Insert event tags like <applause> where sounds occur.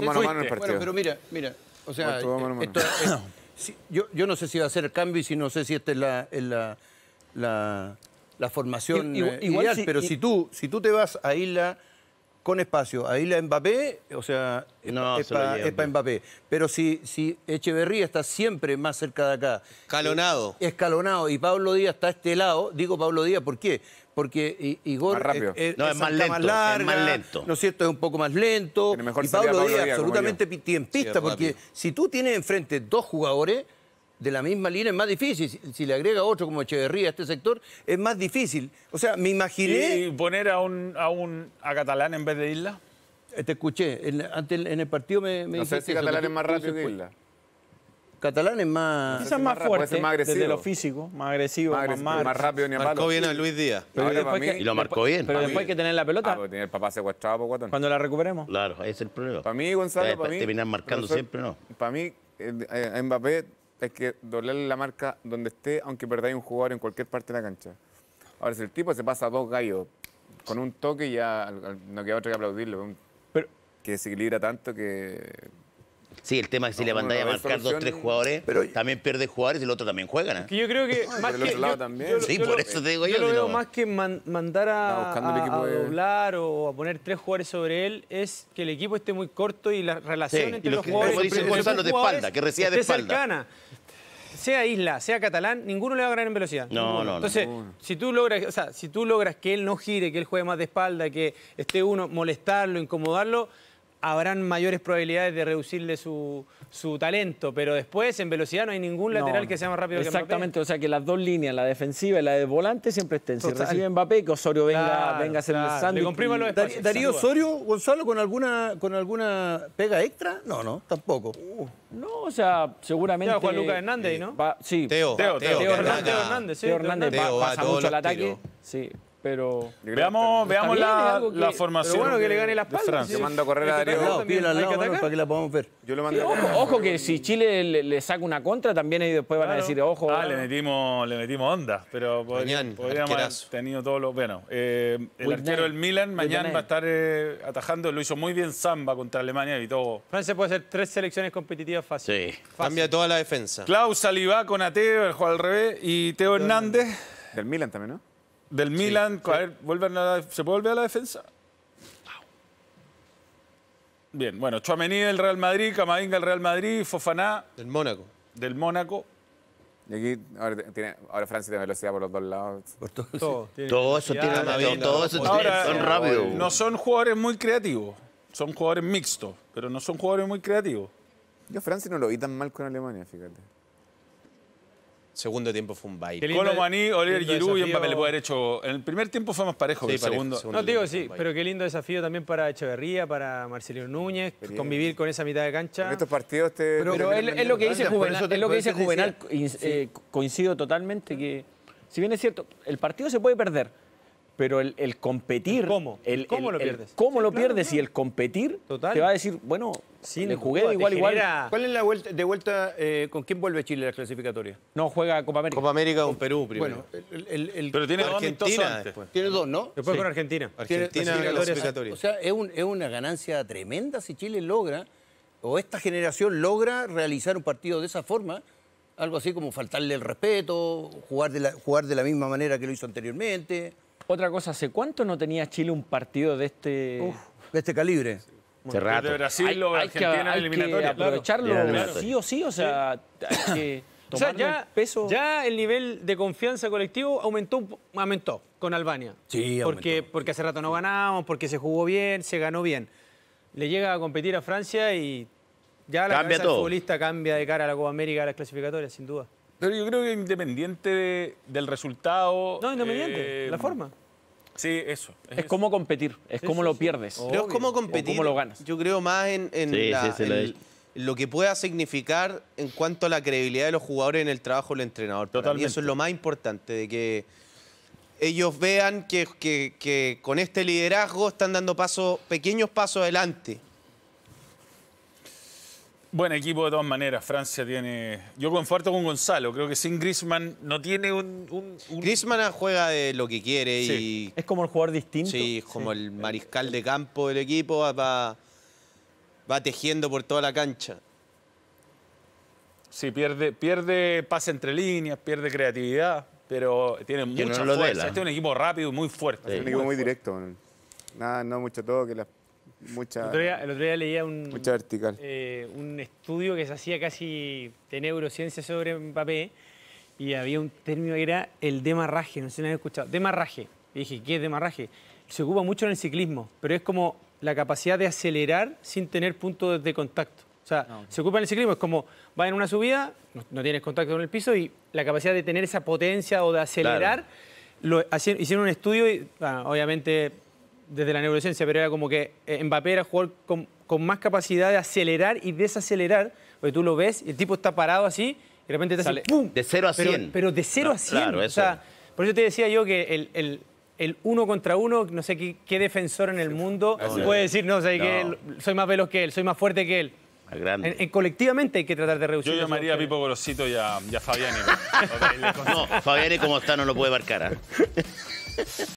mano el partido. Bueno, pero mira, mira, o sea, eh, eh, yo, yo, no sé si va a ser cambio y si no sé si esta es la, la, la, formación igual, eh, ideal, pero si, tú, si tú te vas a la con espacio. Ahí la Mbappé, o sea, es, para Mbappé. Pero si, si Echeverría está siempre más cerca de acá. Eh, escalonado. Escalonado. Y Pablo Díaz está a este lado. Digo Pablo Díaz, ¿por qué? Porque Igor es, no, es, más lento, es, más lento, ¿no es cierto? Es un poco más lento. Mejor y Pablo, Díaz, absolutamente tiempista, pista porque si tú tienes enfrente dos jugadores de la misma línea es más difícil. Si le agrega otro como Echeverría a este sector, es más difícil. O sea, me imaginé... ¿Y poner a un, a un a Catalán en vez de Isla? Eh, te escuché. En, antes, en el partido me, me No sé si Catalán es más rápido que Isla. Catalán es más... Quizás más, fuerte, más desde lo físico, más agresivo, más, más, rápido ni a Marcó bien a Luis Díaz. y lo marcó bien. Pero después hay que tener la pelota. Ah, pues el papá secuestrado por pues, Cuando la recuperemos. Claro, ese es el problema. Para mí, Gonzalo, eh, para, mí... marcando siempre, ¿no? Para mí, eh, Mbappé es que doblarle la marca donde esté, aunque perdáis un jugador en cualquier parte de la cancha. Ahora, si el tipo se pasa a dos gallos con un toque, ya no queda otra que aplaudirlo. Pero, que desequilibra tanto que. Sí, el tema es que si le mandáis a marcar dos dos, tres jugadores, también pierde jugadores y el otro también juega, yo creo que. más que sí, por eso te digo yo. Yo lo más que mandar a, doblar o a poner tres jugadores sobre él, es que el equipo esté muy corto y la relación entre los, jugadores. Como Gonzalo de espalda, que recibe de espalda sea Isla, sea Catalán, ninguno le va a ganar en velocidad. No, Entonces, si tú logras, si tú logras que él no gire, que él juegue más de espalda, que esté uno molestarlo, incomodarlo, habrán mayores probabilidades de reducirle su, su, talento, pero después en velocidad no hay ningún lateral que sea más rápido que Mbappé. Exactamente, o sea que las dos líneas, la defensiva y la de volante, siempre estén. Si Total. recibe Mbappé, que Osorio venga, venga a ser el sándwich. Darío Osorio, Gonzalo, ¿con alguna, ¿con alguna pega extra? No, no, tampoco. no, o sea, seguramente... Juan Lucas Hernández, eh, ¿no? sí. Teo. Teo, Teo, Teo, Hernández, Hernández, pasa mucho al ataque. Sí, pero veamos, veamos la, formación. bueno, que le gane las palmas. Yo mando a correr a Darío. la podamos ojo, que si Chile le, saca una contra también ahí después van a decir, ojo. Ah, le metimos, le metimos onda. Pero podríamos haber tenido todos los. Bueno, eh, el arquero del Milan mañana va a estar eh, atajando. Lo hizo muy bien Samba contra Alemania y todo. Francia puede hacer tres selecciones competitivas fáciles. Sí. Cambia toda la defensa. Klaus Saliba con Ateo, el juego al revés. Y Teo Hernández. Del Milan también, ¿no? del Milan, a la- ¿se puede volver a la defensa? Bien, bueno, Chouameni del Real Madrid, Camavinga del Real Madrid, Fofaná Del Mónaco. del Mónaco. Y aquí ahora, tiene, Francia tiene velocidad por los dos lados. Todo, Todo eso tiene, todo, eso No son jugadores muy creativos, son jugadores mixtos, pero no son jugadores muy creativos. Yo Francia no lo vi tan mal con Alemania, fíjate segundo tiempo fue un baile. Colo Oliver Giroud y Mbappé le puede haber hecho... En el primer tiempo fue más parejo que el segundo. No, digo, sí, pero qué lindo desafío también para Echeverría, para Marcelino Núñez, convivir con esa mitad de cancha. estos partidos te... Pero, es, lo que dice Juvenal, eh, coincido totalmente que... Si bien es cierto, el partido se puede perder, pero el, competir. ¿Cómo? ¿Cómo lo pierdes? ¿Cómo lo pierdes? Y el competir te va a decir, bueno, sí, le jugué igual, igual. ¿Cuál es la vuelta, de vuelta, eh, con quién vuelve Chile a la clasificatoria? No, juega Copa América. Copa América con Perú primero. pero tiene dos Argentina Tiene dos, ¿no? Después con Argentina. Argentina clasificatoria. O sea, es, un, es una ganancia tremenda si Chile logra, o esta generación logra realizar un partido de esa forma algo así como faltarle el respeto, jugar de la, jugar de la misma manera que lo hizo anteriormente. Otra cosa, ¿hace cuánto no tenía Chile un partido de este, este calibre? De Brasil Argentina hay que, aprovecharlo sí o sí, o sea, hay que o <coughs> ya, el peso. ya el nivel de confianza colectivo aumentó, aumentó con Albania. Sí, porque, aumentó. porque hace rato no ganábamos, porque se jugó bien, se ganó bien. Le llega a competir a Francia y ya la cambia futbolista cambia de cara a la Copa América, a las clasificatorias, sin duda. Pero yo creo que independiente del resultado. No, independiente, eh, la forma. Sí, eso. Es, es cómo competir, es cómo lo pierdes. Pero es cómo competir. Cómo lo ganas. Yo creo más en, lo que pueda significar en cuanto a la credibilidad de los jugadores en el trabajo del entrenador. Y eso es lo más importante, de que ellos vean que, que con este liderazgo están dando pasos, pequeños pasos adelante. Buen equipo de todas maneras. Francia tiene. Yo conforto con Gonzalo. Creo que sin Grisman no tiene un. un, Griezmann juega de lo que quiere y. Es como el jugador distinto. Sí, como el mariscal de campo del equipo. Va, va tejiendo por toda la cancha. Sí, pierde, pierde pase entre líneas, pierde creatividad, pero tiene mucha fuerza. Este es un equipo rápido y muy fuerte. Es un equipo muy, directo. Nada, no mucho todo que las Mucha, el, otro día, leía eh, un, estudio que se hacía casi de neurociencia sobre Mbappé y había un término que era el demarraje, no sé si lo escuchado. Demarraje. Y dije, ¿qué es demarraje? Se ocupa mucho en el ciclismo, pero es como la capacidad de acelerar sin tener puntos de contacto. O sea, ah, se ocupa en el ciclismo, es como va en una subida, no, tienes contacto con el piso y la capacidad de tener esa potencia o de acelerar. hicieron un estudio y, obviamente desde la neurociencia, pero era como que eh, Mbappé era jugador con, más capacidad de acelerar y desacelerar, porque tú lo ves, el tipo está parado así, y de repente te Sale ¡pum! De 0 a 100. Pero, de 0 a 100. por eso te decía yo que el, el el uno contra uno, no sé qué, defensor en el mundo puede decir, no, soy más veloz que él, soy más fuerte que él. colectivamente hay que tratar de reducir. Yo llamaría a Pipo Gorosito y a, Fabiani. <laughs> no, Fabiani como está no lo puede marcar. ¿ah? <laughs>